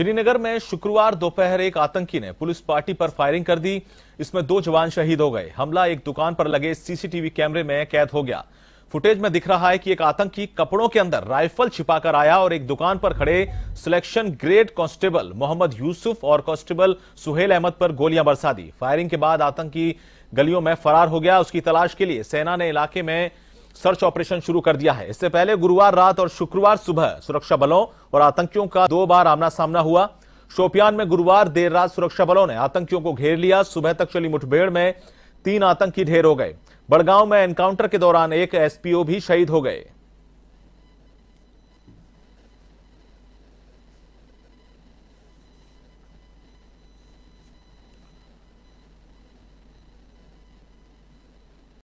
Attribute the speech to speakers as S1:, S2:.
S1: श्रीनगर में शुक्रवार दोपहर एक आतंकी ने पुलिस पार्टी पर फायरिंग कर दी इसमें दो जवान शहीद हो गए हमला एक दुकान पर लगे सीसीटीवी कैमरे में कैद हो गया फुटेज में दिख रहा है कि एक आतंकी कपड़ों के अंदर राइफल छिपाकर आया और एक दुकान पर खड़े selection grade constable Mohammad Yusuf और कांस्टेबल सुहेल अहमद पर गोलियां बरसा दी फायरिंग के बाद आतंकी गलियों में फरार हो गया उसकी तलाश के लिए सेना ने इलाके में सर्च ऑपरेशन शुरू कर दिया है इससे पहले गुरुवार रात और शुक्रवार सुबह सुरक्षा बलों और आतंकियों का दो बार आमना सामना हुआ शोपियान में गुरुवार देर रात सुरक्षा बलों ने आतंकियों को घेर लिया सुबह तक चली मुठभेड़ में तीन आतंकी ढेर हो गए बड़गांव में एनकाउंटर के दौरान एक एसपीओ भी शहीद हो गए